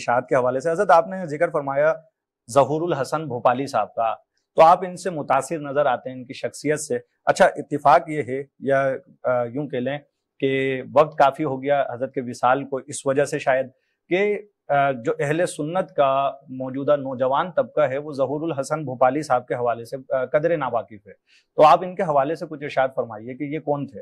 इशाद के हवाले से हजरत आपने जिक्र फरमाया जहूरुल हसन भोपाली साहब का तो आप इनसे मुतासर नजर आते हैं इनकी शख्सियत से अच्छा इतफाक ये है या यूं कह लें कि वक्त काफ़ी हो गया हजरत के विशाल को इस वजह से शायद कि जो अहल सुन्नत का मौजूदा नौजवान तबका है वो जहूरुल हसन भोपाली साहब के हवाले से कदर नावाकिफ है तो आप इनके हवाले से कुछ इर्शाद फरमाइए कि ये कौन थे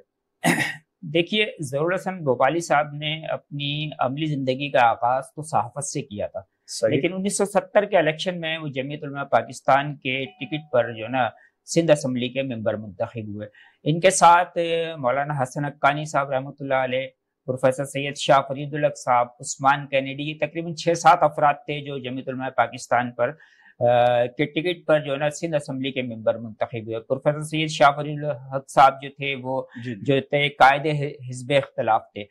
देखिए जरूर हसन भोपाली साहब ने अपनी अमली जिंदगी का आगाज तो सहाफत से किया था लेकिन 1970 के इलेक्शन में वो जमीयत पाकिस्तान के टिकट पर जो ना सिंध असम्बली के मेंबर मुंतखब हुए इनके साथ मौलाना हसन अक्कानी साहब रहमत प्रोफेसर सैयद शाह फरीदुल्लक साहब उस्मान कैनेडी तकरीबन छः सात अफराद थे जो जमीयत पाकिस्तान पर के टिकट पर जो है ना सिंध असम्बली के मेंबर मुंतब हुए प्रोफेसर सैद शाहफरी हक साहब जो थे वो जो थे कायद हिजब इख्तलाफ थे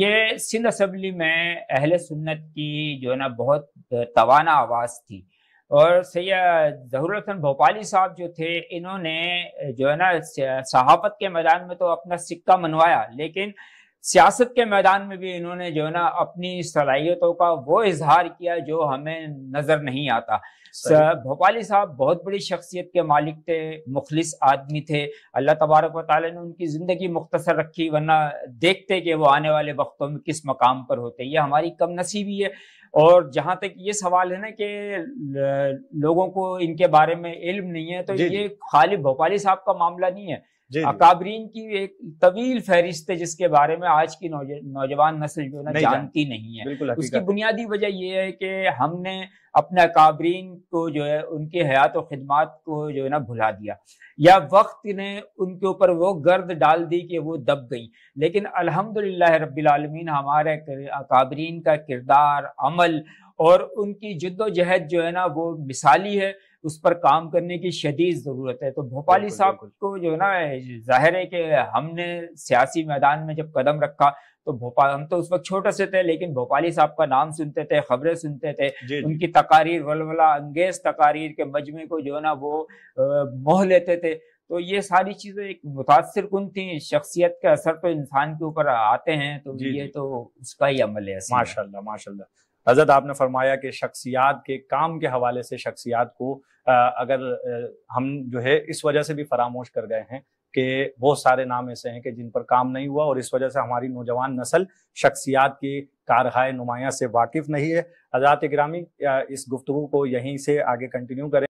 ये सिंध असम्बली में अहल सुन्नत की जो है ना बहुत तवाना आवाज़ थी और सैयद जहर हसन भोपाली साहब जो थे इन्होंने जो है ना सहाफत के मैदान में तो अपना सिक्का मनवाया लेकिन सियासत के मैदान में भी इन्होंने जो है ना अपनी सलाहियतों का वो इजहार किया जो हमें नजर नहीं आता भोपाली साहब बहुत बड़ी शख्सियत के मालिक थे मुखलिस आदमी थे अल्लाह तबारक वाली ने उनकी ज़िंदगी मुख्तसर रखी वरना देखते कि वो आने वाले वक्तों में किस मकाम पर होते ये हमारी कम नसीबी है और जहां तक ये सवाल है ना कि लोगों को इनके बारे में इल्म नहीं है तो जी ये खाली भोपाली साहब का मामला नहीं है अकाबरीन की एक तवील फहरिस्त है जिसके बारे में आज की नौजवान नस्ल जो है नहीं जानती नहीं है उसकी बुनियादी वजह यह है कि हमने अपने अकाबरीन को जो है उनके हयात और ख़दमात को जो है ना भुला दिया या वक्त ने उनके ऊपर वो गर्द डाल दी कि वो दब गई लेकिन अलहमदिल्ला रबालमीन हमारे अकाबरीन का किरदार अमल और उनकी जद्दोजहद जो है ना वो मिसाली है उस पर काम करने की शदीद जरूरत है तो भोपाली साहब को जो है ना जाहिर है कि हमने सियासी मैदान में जब कदम रखा तो भोपाल हम तो उस वक्त छोटे से थे लेकिन भोपाली साहब का नाम सुनते थे खबरें सुनते थे उनकी तकारीर वलवला अंगेज तकारीर के मजमे को जो है ना वो मोह लेते थे तो ये सारी चीज़ें एक मुतासर कन थी शख्सियत का असर तो इंसान के ऊपर आते हैं तो ये तो उसका ही अमल है माशाल्लाह माशाल्लाह हजरत आपने फरमाया कि शख्सियात के काम के हवाले से शख्सियात को अगर हम जो है इस वजह से भी फरामोश कर गए हैं कि बहुत सारे नाम ऐसे हैं कि जिन पर काम नहीं हुआ और इस वजह से हमारी नौजवान नस्ल शख्सियात की कारहाय नुमाया से वाकिफ नहीं है हजरात ग्रामी इस गुफ्तु को यहीं से आगे कंटिन्यू करें